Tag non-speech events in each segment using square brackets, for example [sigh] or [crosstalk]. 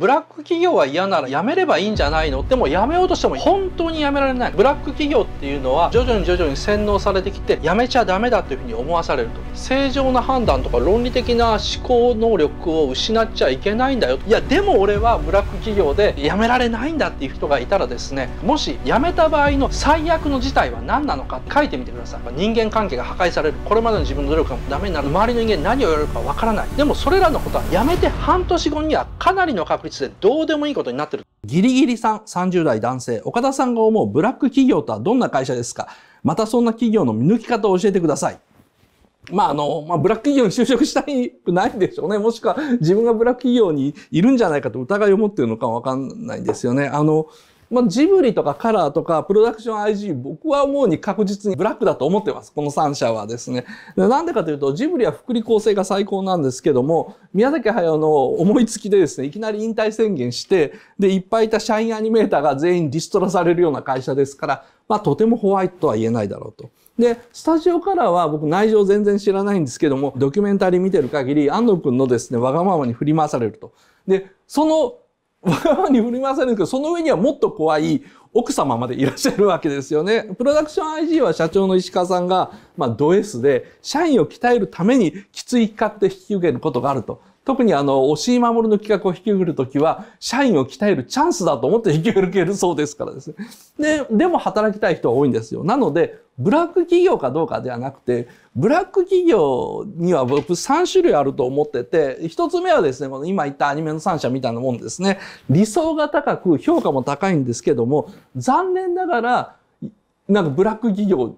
ブラック企業は嫌なら辞めればいいんじゃないのでも辞めようとしても本当に辞められないブラック企業っていうのは徐々に徐々に洗脳されてきて辞めちゃダメだというふうに思わされると正常な判断とか論理的な思考能力を失っちゃいけないんだよいやでも俺はブラック企業で辞められないんだっていう人がいたらですねもし辞めた場合の最悪の事態は何なのか書いてみてください人間関係が破壊されるこれまでの自分の努力がダメになる周りの人間何をやるかわからないでもそれらのことは辞めて半年後にはかなりの確率率でどうでもいいことになってる。ギリギリさん、30代男性、岡田さんが思うブラック企業とはどんな会社ですかまたそんな企業の見抜き方を教えてください。まああの、まあ、ブラック企業に就職したくないんでしょうね。もしくは自分がブラック企業にいるんじゃないかと疑いを持っているのかわかんないんですよね。あの、まあ、ジブリとかカラーとかプロダクション IG 僕は思うに確実にブラックだと思ってますこの3社はですねなんでかというとジブリは福利厚生が最高なんですけども宮崎駿の思いつきでですねいきなり引退宣言してでいっぱいいた社員アニメーターが全員ディストラされるような会社ですから、まあ、とてもホワイトとは言えないだろうと。で、スタジオカラーは僕内情全然知らないんですけども、ドキュメンタリー見てる限り、安藤くんのですね、わがままに振り回されると。で、そのわがままに振り回されるんですけど、その上にはもっと怖い奥様までいらっしゃるわけですよね。プロダクション IG は社長の石川さんが、まあ、ド S で、社員を鍛えるためにきつい企画で引き受けることがあると。特にあの、押井守の企画を引き受けるときは、社員を鍛えるチャンスだと思って引き受けるそうですからですね。で、でも働きたい人は多いんですよ。なので、ブラック企業かどうかではなくて、ブラック企業には僕3種類あると思ってて、1つ目はですね、この今言ったアニメの3社みたいなもんですね。理想が高く、評価も高いんですけども、残念ながら、なんかブラック企業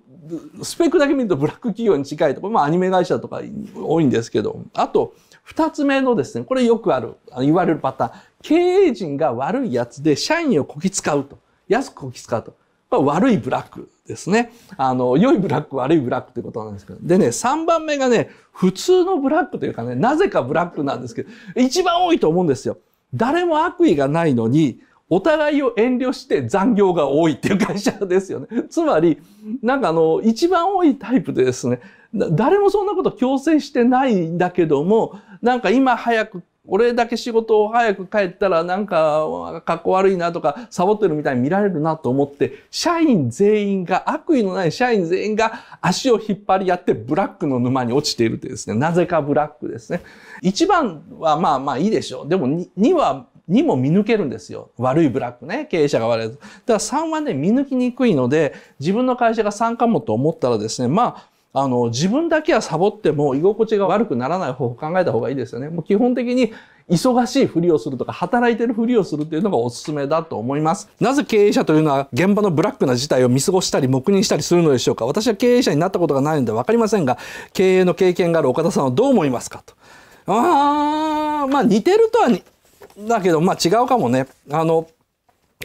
スペックだけ見るとブラック企業に近いとこまあアニメ会社とか多いんですけど、あと、二つ目のですね、これよくある、言われるパターン。経営陣が悪いやつで社員をこき使うと。安くこき使うと。まあ、悪いブラックですね。あの、良いブラック、悪いブラックということなんですけど。でね、3番目がね、普通のブラックというかね、なぜかブラックなんですけど、一番多いと思うんですよ。誰も悪意がないのに、お互いを遠慮して残業が多いっていう会社ですよね。[laughs] つまり、なんかあの、一番多いタイプでですね、誰もそんなこと強制してないんだけども、なんか今早く俺だけ仕事を早く帰ったらなんか、かっこ悪いなとか、サボってるみたいに見られるなと思って、社員全員が、悪意のない社員全員が足を引っ張り合ってブラックの沼に落ちているってですね、なぜかブラックですね。1番はまあまあいいでしょう。でも 2, はにも見抜けるんですよ。悪いブラックね。経営者が悪い。だから3はね、見抜きにくいので、自分の会社が3かもと思ったらですね、まあ、あの、自分だけはサボっても居心地が悪くならない方法考えた方がいいですよね。もう基本的に忙しいふりをするとか、働いてるふりをするっていうのがおすすめだと思います。なぜ経営者というのは現場のブラックな事態を見過ごしたり黙認したりするのでしょうか私は経営者になったことがないので分かりませんが、経営の経験がある岡田さんはどう思いますかと。ああ、まあ似てるとはだけど、まあ違うかもね。あの、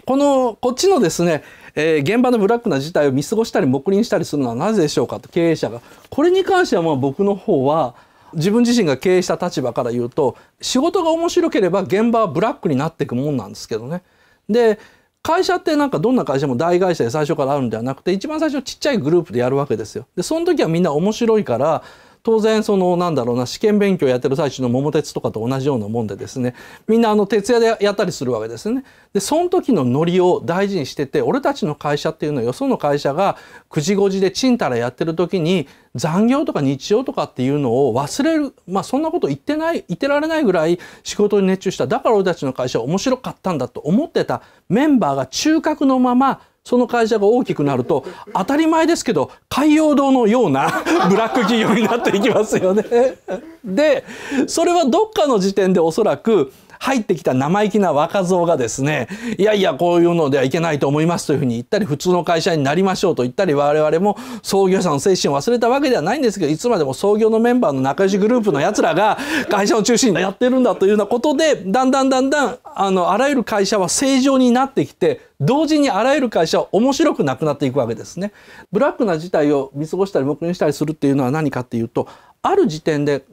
この、こっちのですね、えー、現場のブラックな事態を見過ごしたり黙認したりするのはなぜでしょうかと経営者が。これに関してはまあ僕の方は、自分自身が経営した立場から言うと、仕事が面白ければ現場はブラックになっていくもんなんですけどね。で、会社ってなんかどんな会社も大会社で最初からあるんではなくて一番最初ちっちゃいグループでやるわけですよ。でその時はみんな面白いから当然そのなんだろうな試験勉強やってる最中の桃鉄とかと同じようなもんでですねみんなあの徹夜でやったりするわけですね。でその時のノリを大事にしてて俺たちの会社っていうのはよその会社が9時5時でちんたらやってる時に残業とか日曜とかっていうのを忘れる、まあ、そんなこと言ってない言ってられないぐらい仕事に熱中しただから俺たちの会社は面白かったんだと思ってたメンバーが中核のままその会社が大きくなると当たり前ですけど海洋堂のような [laughs] ブラック企業になっていきますよね。でそれはどっかの時点でおそらく入ってきた生意気な若造がですね、いやいや、こういうのではいけないと思いますというふうに言ったり、普通の会社になりましょうと言ったり、我々も創業者の精神を忘れたわけではないんですけど、いつまでも創業のメンバーの仲良しグループの奴らが会社の中心にやってるんだというようなことで、だんだんだんだん、あの、あらゆる会社は正常になってきて、同時にあらゆる会社は面白くなくなっていくわけですね。ブラックな事態を見過ごしたり、黙認したりするっていうのは何かっていうと、ある時点で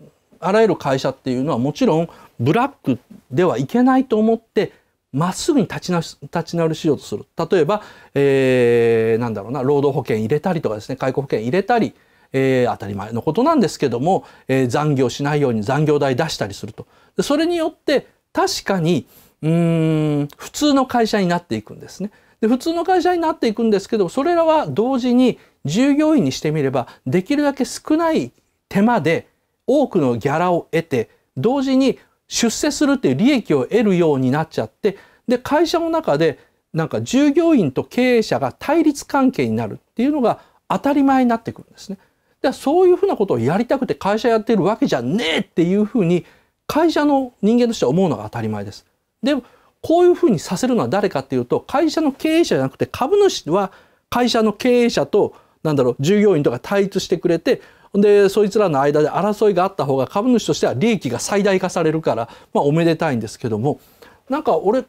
あらゆる会社っていうのはもちろんブラックではいけないと思ってまっすぐに立ちな立ち直りしようとする例えば、えー、なんだろうな労働保険入れたりとかですね介護保険入れたり、えー、当たり前のことなんですけども、えー、残業しないように残業代出したりするとでそれによって確かにうーん普通の会社になっていくんですね。で普通の会社になっていくんですけどそれらは同時に従業員にしてみればできるだけ少ない手間で多くのギャラを得て同時に出世するっていう利益を得るようになっちゃってで会社の中でなんか従業員と経営者が対立関係になるっていうのが当たり前になってくるんですね。だからそういうふうなことをやりたくて会社やってるわけじゃねえっていうふうに会社の人間としては思うのが当たり前です。でもこういうふうにさせるのは誰かっていうと会社の経営者じゃなくて株主は会社の経営者となんだろう従業員とか対立してくれてでそいつらの間で争いがあった方が株主としては利益が最大化されるから、まあ、おめでたいんですけどもなんか俺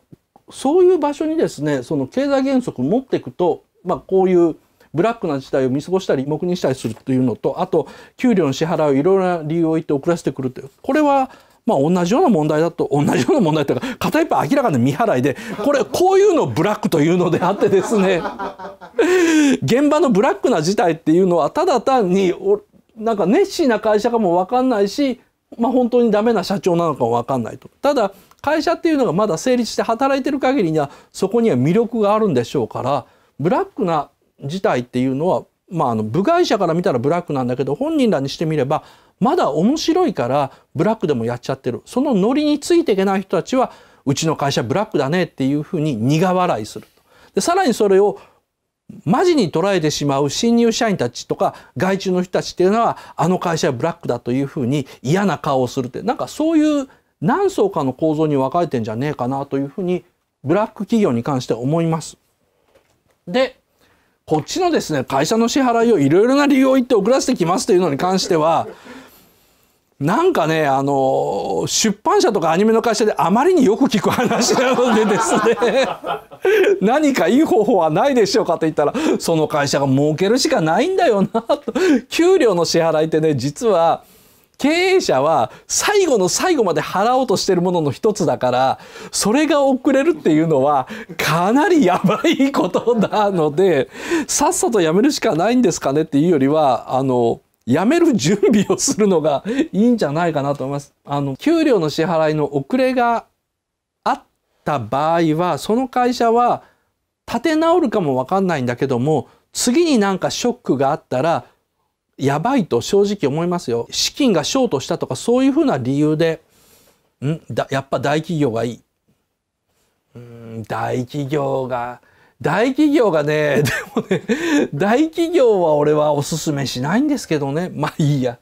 そういう場所にですねその経済原則持っていくと、まあ、こういうブラックな事態を見過ごしたり黙認したりするというのとあと給料の支払いをいろいろな理由を言って遅らせてくるというこれはまあ同じような問題だと同じような問題というか片一方明らかな未払いでこれこういうのをブラックというのであってですね現場のブラックな事態っていうのはただ単になんか熱心な会社かも分かんないし、まあ、本当にダメな社長なのかも分かんないと。ただ会社っていうのがまだ成立して働いてる限りにはそこには魅力があるんでしょうからブラックな事態っていうのは、まあ、あの部外者から見たらブラックなんだけど本人らにしてみればまだ面白いからブラックでもやっちゃってるそのノリについていけない人たちはうちの会社ブラックだねっていうふうに苦笑いすると。でさらにそれをマジに捉えてしまう新入社員たちとか外注の人たちっていうのはあの会社はブラックだというふうに嫌な顔をするってなんかそういう何層かの構造に分かれてんじゃねえかなというふうにブラック企業に関して思います。でこっちのですね会社の支払いをいろいろな理由を言って遅らせてきますというのに関してはなんかね、あの、出版社とかアニメの会社であまりによく聞く話なのでですね、[laughs] 何かいい方法はないでしょうかと言ったら、その会社が儲けるしかないんだよな、と。給料の支払いってね、実は、経営者は最後の最後まで払おうとしてるものの一つだからそれが遅れるっていうのはかなりやばいことなのでさっさとやめるしかないんですかねっていうよりはあの辞める準備をするのがいいんじゃないかなと思います。あの、給料の支払いの遅れがあった場合は、その会社は立て直るかもわかんないんだけども、次になんかショックがあったら、やばいと正直思いますよ。資金がショートしたとかそういうふうな理由で、んだやっぱ大企業がいい。うん、大企業が、大企業がね、[laughs] でもね、大企業は俺はおすすめしないんですけどね。まあいいや。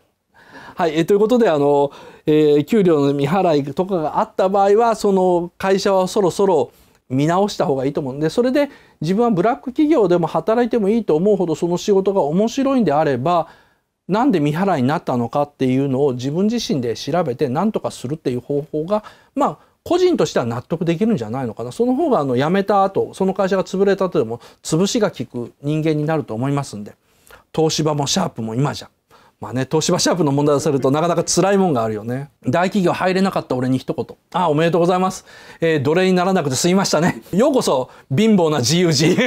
はい、えということであの、えー、給料の未払いとかがあった場合はその会社はそろそろ見直した方がいいと思うんでそれで自分はブラック企業でも働いてもいいと思うほどその仕事が面白いんであればなんで未払いになったのかっていうのを自分自身で調べて何とかするっていう方法がまあ個人としては納得できるんじゃないのかな。その方があの辞めた後、その会社が潰れた後でも潰しが効く人間になると思いますんで。東芝もシャープも今じゃ。まあね、東芝シャープの問題をするとなかなか辛いもんがあるよね。大企業入れなかった俺に一言。ああ、おめでとうございます。えー、奴隷にならなくて済みましたね。ようこそ、貧乏な自由人。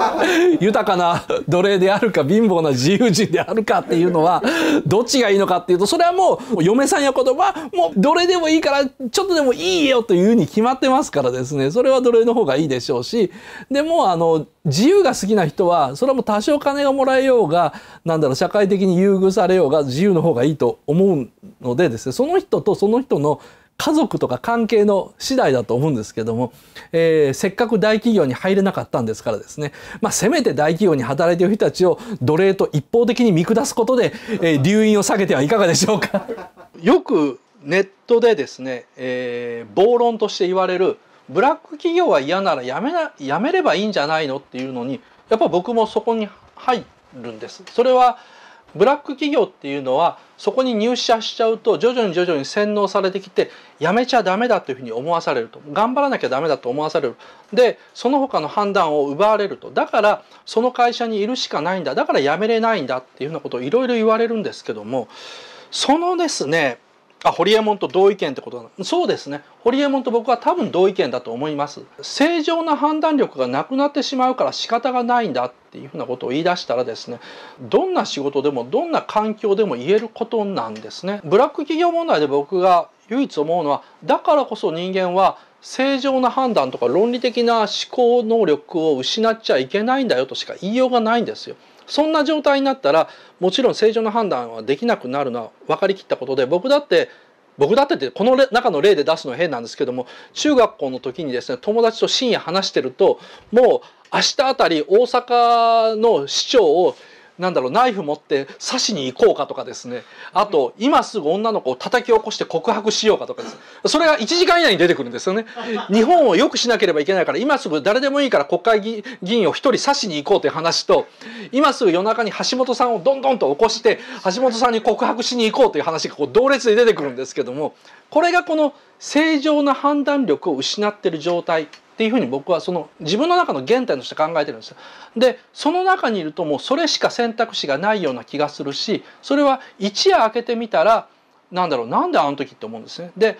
[laughs] 豊かな奴隷であるか、貧乏な自由人であるかっていうのは、どっちがいいのかっていうと、それはもう、嫁さんや供は、もう奴隷でもいいから、ちょっとでもいいよというふうに決まってますからですね。それは奴隷の方がいいでしょうし、でも、あの、自由が好きな人は、それはもう多少金がもらえようが、なんだろう、社会的に優遇されようようが自由の方がいいと思うのでですねその人とその人の家族とか関係の次第だと思うんですけども、えー、せっかく大企業に入れなかったんですからですね、まあ、せめて大企業に働いている人たちを奴隷と一方的に見下すことで、えー、留飲を下げてはいかがでしょうか [laughs] よくネットでですね、えー、暴論として言われるブラック企業は嫌ならやめなやめればいいんじゃないのっていうのにやっぱ僕もそこに入るんです。それはブラック企業っていうのはそこに入社しちゃうと徐々に徐々に洗脳されてきてやめちゃダメだというふうに思わされると頑張らなきゃダメだと思わされるでその他の判断を奪われるとだからその会社にいるしかないんだだからやめれないんだっていうようなことをいろいろ言われるんですけどもそのですねあ、ホリエモンと同意見ってことなのそうですね。ホリエモンと僕は多分同意見だと思います。正常な判断力がなくなってしまうから仕方がないんだっていうふうなことを言い出したらですね、どんな仕事でもどんな環境でも言えることなんですね。ブラック企業問題で僕が唯一思うのは、だからこそ人間は正常な判断とか論理的な思考能力を失っちゃいけないんだよとしか言いようがないんですよ。そんな状態になったらもちろん正常な判断はできなくなるのは分かりきったことで僕だって僕だってってこの中の例で出すの変なんですけども中学校の時にですね友達と深夜話してるともう明日あたり大阪の市長をなんだろうナイフ持って刺しに行こうかとかですねあと今すぐ女の子を叩き起こして告白しようかとかですそれが1時間以内に出てくるんですよね日本を良くしなければいけないから今すぐ誰でもいいから国会議員を1人刺しに行こうという話と今すぐ夜中に橋本さんをどんどんと起こして橋本さんに告白しに行こうという話がこう同列で出てくるんですけどもこれがこの正常な判断力を失ってる状態っていうふうに僕はその自分の中の原点として考えてるんですでその中にいるともうそれしか選択肢がないような気がするしそれは一夜明けてみたらなんだろうなんであの時って思うんですね。で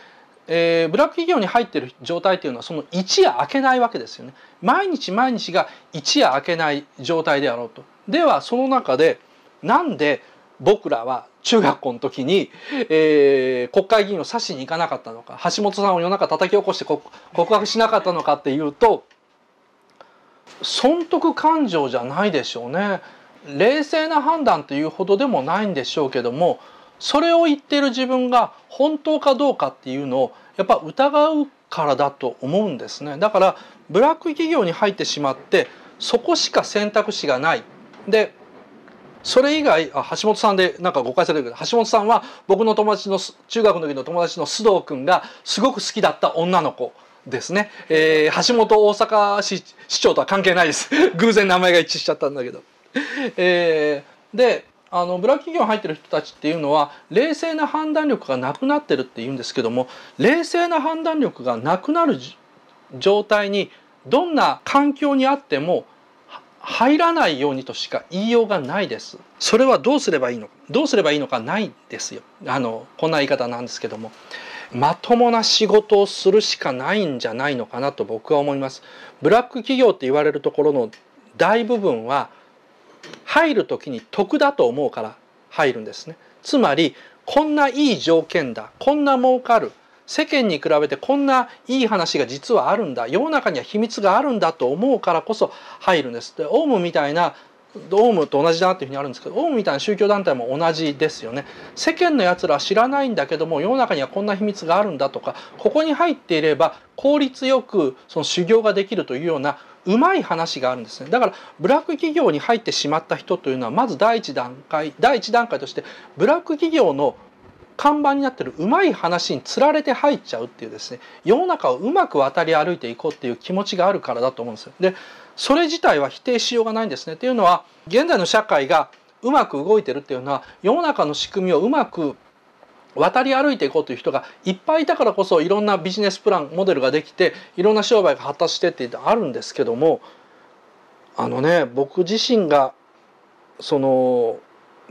えー、ブラック企業に入ってる状態っていうのはその一夜明けないわけですよね。毎日毎日が一夜明けない状態であろうと。ではその中でなんで僕らは中学校の時に、えー、国会議員を指しに行かなかったのか橋本さんを夜中叩き起こして告白しなかったのかっていうと損得感情じゃないでしょうね冷静な判断というほどでもないんでしょうけどもそれを言ってる自分が本当かどうかっていうのをやっぱ疑うからだと思うんですねだからブラック企業に入ってしまってそこしか選択肢がないでそれ以外あ橋本さんでなんか誤解されるけど橋本さんは僕の友達の中学の時の友達の須藤君がすごく好きだった女の子ですね、えー、橋本大阪市市長とは関係ないです [laughs] 偶然名前が一致しちゃったんだけど、えー、であのブラック企業入ってる人たちっていうのは冷静な判断力がなくなってるっていうんですけども冷静な判断力がなくなる状態にどんな環境にあっても入らないようにとしか言いようがないです。それはどうすればいいのか、どうすればいいのかないですよ。あの、こんな言い方なんですけども。まともな仕事をするしかないんじゃないのかなと僕は思います。ブラック企業って言われるところの大部分は入るときに得だと思うから入るんですね。つまりこんないい条件だこんな儲かる世間に比べてこんないい話が実はあるんだ世の中には秘密があるんだと思うからこそ入るんですでオウムみたいなオウムと同じだなっていうふうにあるんですけどオウムみたいな宗教団体も同じですよね世間のやつらは知らないんだけども世の中にはこんな秘密があるんだとかここに入っていれば効率よくその修行ができるというようなうまい話があるんですねだからブラック企業に入ってしまった人というのはまず第一段階第一段階としてブラック企業の看板になってるうまい話につられて入っちゃうっていうですね世の中をうまく渡り歩いていこうっていう気持ちがあるからだと思うんですよ。でそれ自体は否定しようがないんですね。っていうのは現在の社会がうまく動いてるっていうのは世の中の仕組みをうまく渡り歩いていこうという人がいっぱいいたからこそいろんなビジネスプランモデルができていろんな商売が発達してってあるんですけどもあのね僕自身がその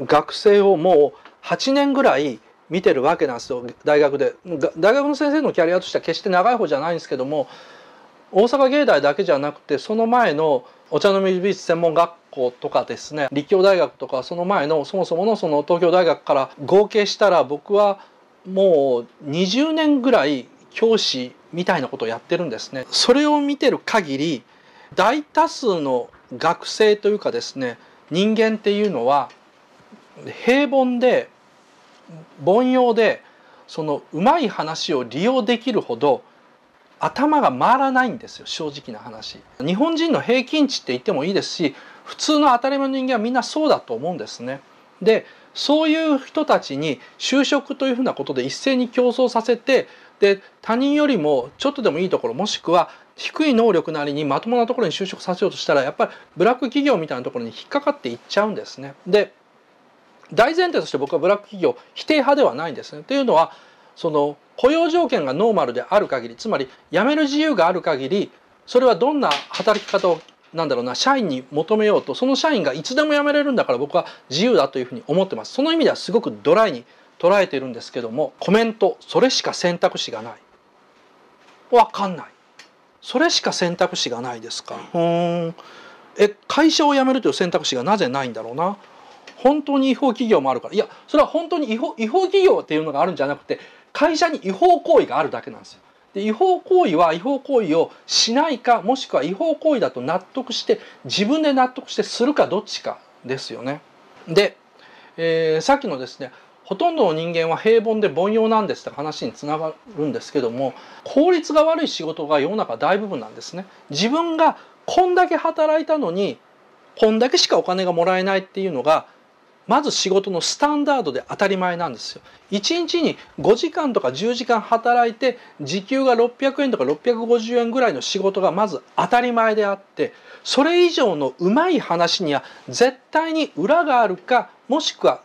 学生をもう8年ぐらい見てるわけなんですよ大学で大学の先生のキャリアとしては決して長い方じゃないんですけども大阪芸大だけじゃなくてその前のお茶の水美術専門学校とかですね立教大学とかその前のそもそものその東京大学から合計したら僕はもう20年ぐらい教師みたいなことをやってるんですね。それを見てる限り大多数の学生というかですね人間っていうのは平凡で凡庸でそのうまい話を利用できるほど頭が回らないんですよ正直な話日本人の平均値って言ってもいいですし普通の当たり前の人間はみんなそうだと思うんですねでそういう人たちに就職というふうなことで一斉に競争させてで他人よりもちょっとでもいいところもしくは低い能力なりにまともなところに就職させようとしたらやっぱりブラック企業みたいなところに引っかかっていっちゃうんですね。で大前提として僕はブラック企業否定派ではないんですね。というのはその雇用条件がノーマルである限りつまり辞める自由がある限りそれはどんな働き方をなんだろうな社員に求めようとその社員がいつでも辞めれるんだから僕は自由だというふうに思ってますその意味ではすごくドライに捉えているんですけどもコメントそれしか選択肢がない分かんないそれしか選択肢がないですかうんえ会社を辞めるという選択肢がなぜないんだろうな本当に違法企業もあるからいやそれは本当に違法違法企業っていうのがあるんじゃなくて会社に違法行為があるだけなんですよ。で違法行為は違法行為をしないかもしくは違法行為だと納得して自分で納得してするかどっちかですよね。で、えー、さっきのですねほとんどの人間は平凡で凡庸なんですって話につながるんですけども効率が悪い仕事が世の中大部分なんですね。自分がこんだけ働いたのにこんだけしかお金がもらえないっていうのがまず仕事のスタンダードで当たり前なんですよ。1日に5時間とか10時間働いて時給が600円とか650円ぐらいの仕事がまず当たり前であってそれ以上のうまい話には絶対に裏があるかもしくは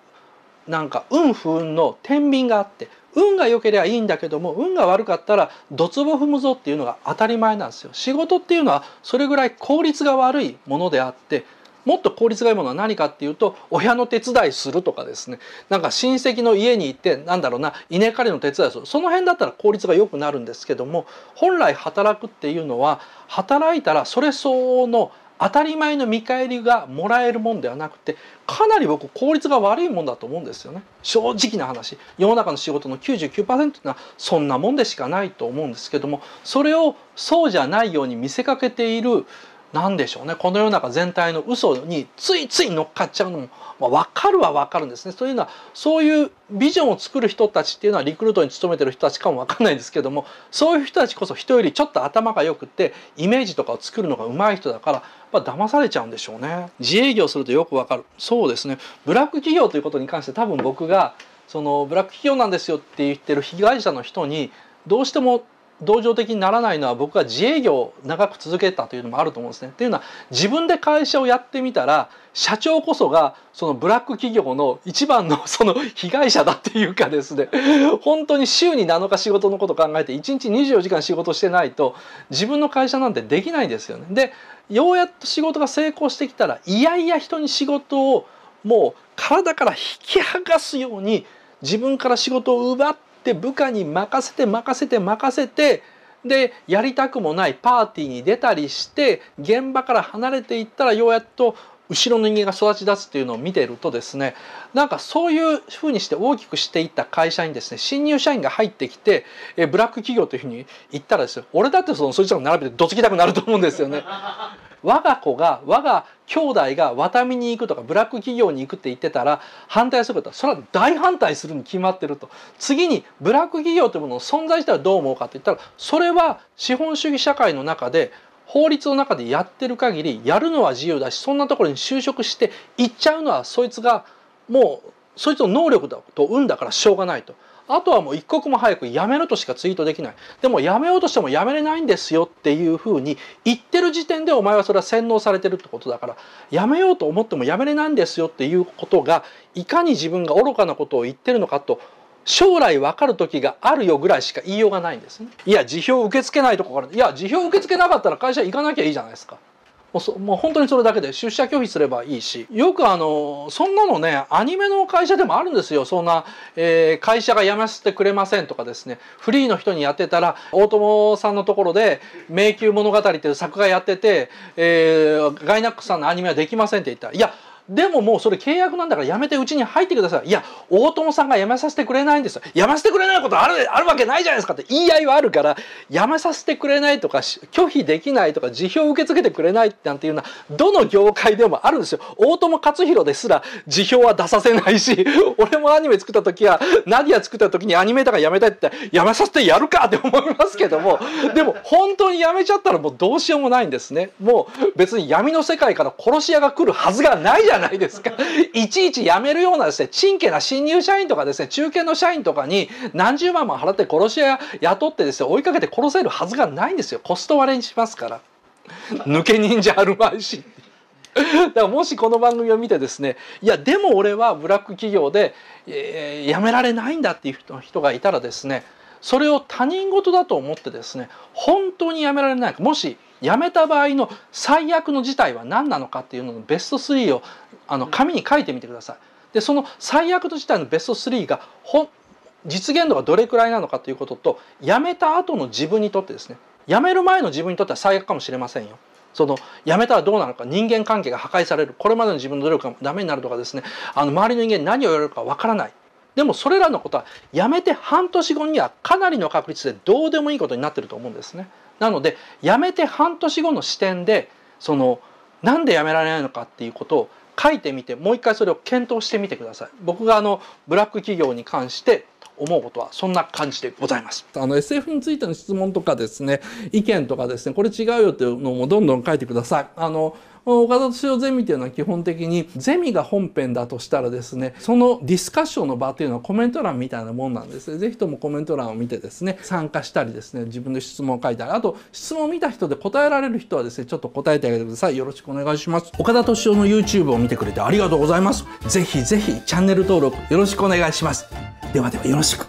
なんか運不運の天秤があって運が良ければいいんだけども運が悪かったらどつぼ踏むぞっていうのが当たり前なんですよ。仕事っていうのはそれぐらい効率が悪いものであってもっと効率がいいものは何かっていうと親の手伝いするとかですねなんか親戚の家に行ってなんだろうな稲刈りの手伝いするその辺だったら効率が良くなるんですけども本来働くっていうのは働いたらそれ相応の当たり前の見返りがもらえるもんではなくてかなり僕効率が悪いもんだと思うんですよね正直な話世の中の仕事の99%っていうのはそんなもんでしかないと思うんですけどもそれをそうじゃないように見せかけている何でしょうねこの世の中全体の嘘についつい乗っかっちゃうのも、まあ、分かるは分かるんですね。というのはそういうビジョンを作る人たちっていうのはリクルートに勤めてる人たちかも分かんないですけどもそういう人たちこそ人よりちょっと頭がよくてイメージとかを作るのが上手い人だからやっぱ騙されちゃうんでしょうね。自営業するとよくわかるそうですねブラック企業ということに関して多分僕がそのブラック企業なんですよって言ってる被害者の人にどうしても同情的にならないのは僕が自営業を長く続けたというのもあると思うんですね。というのは自分で会社をやってみたら社長こそがそのブラック企業の一番の [laughs] その被害者だっていうかですね本当に週に7日仕事のこと考えて1日24時間仕事してないと自分の会社なんてできないんですよね。でようやっと仕事が成功してきたらいやいや人に仕事をもう体から引き剥がすように自分から仕事を奪っで部下に任せて任せて任せてでやりたくもないパーティーに出たりして現場から離れていったらようやっと後ろの人間が育ち出すっていうのを見てるとですねなんかそういうふうにして大きくしていった会社にですね新入社員が入ってきてえブラック企業というふうに言ったらですよ俺だってそのそいつら並べてどつきたくなると思うんですよね。[laughs] 我が子が我が兄弟が渡見に行くとかブラック企業に行くって言ってたら反対することはそれは大反対するに決まってると次にブラック企業というものの存在自体はどう思うかって言ったらそれは資本主義社会の中で法律の中でやってる限りやるのは自由だしそんなところに就職して行っちゃうのはそいつがもうそいつの能力だと運だからしょうがないとあとはもう一刻も早くやめろとしかツイートできないでもやめようとしてもやめれないんですよっていうふうに言ってる時点でお前はそれは洗脳されてるってことだからやめようと思ってもやめれないんですよっていうことがいかに自分が愚かなことを言ってるのかと将来分かる時があるよぐらいしか言いようがないんですね。いや辞表受け付けないとこからいや辞表受け付けなかったら会社行かなきゃいいじゃないですか。もうそもう本当にそれだけで出社拒否すればいいしよくあのそんなのねアニメの会社でもあるんですよそんな、えー、会社が辞めさせてくれませんとかですねフリーの人にやってたら大友さんのところで「迷宮物語」っていう作画やってて、えー、ガイナックスさんのアニメはできませんって言ったら「いやでももうそれ契約なんだからやめてうちに入ってくださいいや大友さんが辞めさせてくれないんです辞めさせてくれないことあるあるわけないじゃないですかって言い合いはあるから辞めさせてくれないとか拒否できないとか辞表を受け付けてくれないなんていうのはどの業界でもあるんですよ大友克洋ですら辞表は出させないし [laughs] 俺もアニメ作った時はナディア作った時にアニメーターが辞めたいって辞めさせてやるかって思いますけどもでも本当に辞めちゃったらもうどうしようもないんですねもう別に闇の世界から殺し屋が来るはずがないじゃないゃないですか。いちいち辞めるようなですね、ちんけな新入社員とかですね、中堅の社員とかに何十万も払って殺し屋雇ってですね、追いかけて殺せるはずがないんですよ。コスト割れにしますから。抜け忍者あるまいし。だからもしこの番組を見てですねいやでも俺はブラック企業で、え辞められないんだっていう人がいたらですねそれを他人事だと思ってですね本当に辞められないかもし辞めた場合の最悪の事態は何なのかっていうののベスト3をあの紙に書いてみてください。でその最悪度自体のベスト3がほ実現度がどれくらいなのかということと辞めた後の自分にとってですねやめる前の自分にとっては最悪かもしれませんよ。その辞めたらどうなるか人間関係が破壊されるこれまでの自分の努力がダメになるとかですねあの周りの人間何をやるかわからないでもそれらのことはやめて半年後にはかなりの確率でどうでもいいことになってると思うんですね。なのでやめて半年後の視点でそのなんでやめられないのかっていうことを書いてみてもう一回それを検討してみてください僕があのブラック企業に関して思うことはそんな感じでございます。あの SF についての質問とかですね、意見とかですね、これ違うよっていうのもどんどん書いてください。あの岡田敏夫ゼミというのは基本的にゼミが本編だとしたらですねそのディスカッションの場というのはコメント欄みたいなもんなんですね是非ともコメント欄を見てですね参加したりですね自分で質問を書いたりあと質問を見た人で答えられる人はですねちょっと答えてあげてくださいよろしくお願いします岡田敏夫の YouTube を見てくれてありがとうございます是非是非チャンネル登録よろしくお願いしますではではよろしく